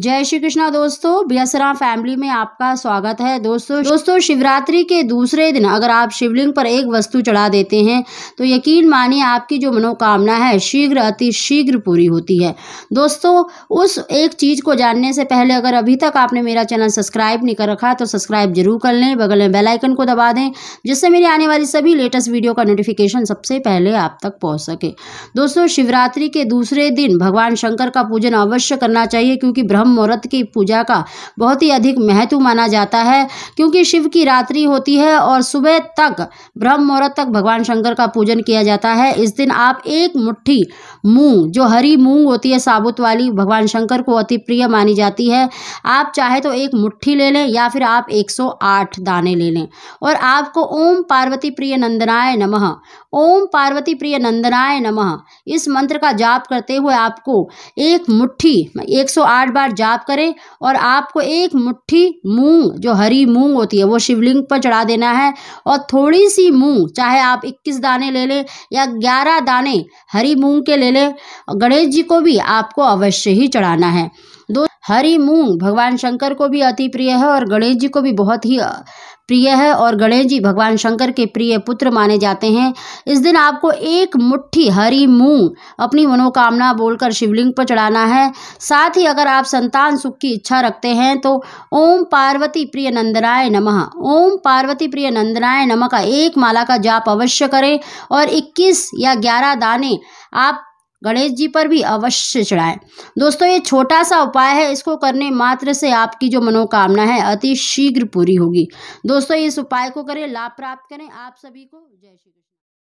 जय श्री कृष्णा दोस्तों बियासरा फैमिली में आपका स्वागत है दोस्तों दोस्तों शिवरात्रि के दूसरे दिन अगर आप शिवलिंग पर एक वस्तु चढ़ा देते हैं तो यकीन मानिए आपकी जो मनोकामना है शीघ्र अति शीघ्र पूरी होती है दोस्तों उस एक चीज़ को जानने से पहले अगर अभी तक आपने मेरा चैनल सब्सक्राइब नहीं कर रखा तो सब्सक्राइब जरूर कर लें बगल में बेलाइकन को दबा दें जिससे मेरी आने वाली सभी लेटेस्ट वीडियो का नोटिफिकेशन सबसे पहले आप तक पहुँच सके दोस्तों शिवरात्रि के दूसरे दिन भगवान शंकर का पूजन अवश्य करना चाहिए क्योंकि ब्रह्म मुहूर्त की पूजा का बहुत ही अधिक महत्व माना जाता है क्योंकि शिव की रात्रि होती है और सुबह तक ब्रह्म मुहूर्त तक भगवान शंकर का पूजन किया जाता है इस दिन आप एक मुट्ठी मूंग जो हरी मूंग होती है साबुत वाली भगवान शंकर को अति प्रिय मानी जाती है आप चाहे तो एक मुट्ठी ले लें या फिर आप 108 दाने ले लें और आपको ओम पार्वती प्रिय नंदनाय नमः ओम पार्वती प्रिय नंदनाय नमः इस मंत्र का जाप करते हुए आपको एक मुट्ठी 108 बार जाप करें और आपको एक मुट्ठी मूंग जो हरी मूंग होती है वो शिवलिंग पर चढ़ा देना है और थोड़ी सी मूंग चाहे आप 21 दाने ले लें या 11 दाने हरी मूंग के ले लें गणेश जी को भी आपको अवश्य ही चढ़ाना है दो हरी मूंग भगवान शंकर को भी अति प्रिय है और गणेश जी को भी बहुत ही प्रिय है और गणेश जी भगवान शंकर के प्रिय पुत्र माने जाते हैं इस दिन आपको एक मुट्ठी हरी मूंग अपनी मनोकामना बोलकर शिवलिंग पर चढ़ाना है साथ ही अगर आप संतान सुख की इच्छा रखते हैं तो ओम पार्वती प्रिय नंदनाय नमः ओम पार्वती प्रिय नंदनाय नमः का एक माला का जाप अवश्य करें और 21 या 11 दाने आप गणेश जी पर भी अवश्य चढ़ाएं दोस्तों ये छोटा सा उपाय है इसको करने मात्र से आपकी जो मनोकामना है अति शीघ्र पूरी होगी दोस्तों इस उपाय को करें लाभ प्राप्त करें आप सभी को जय श्री कृष्ण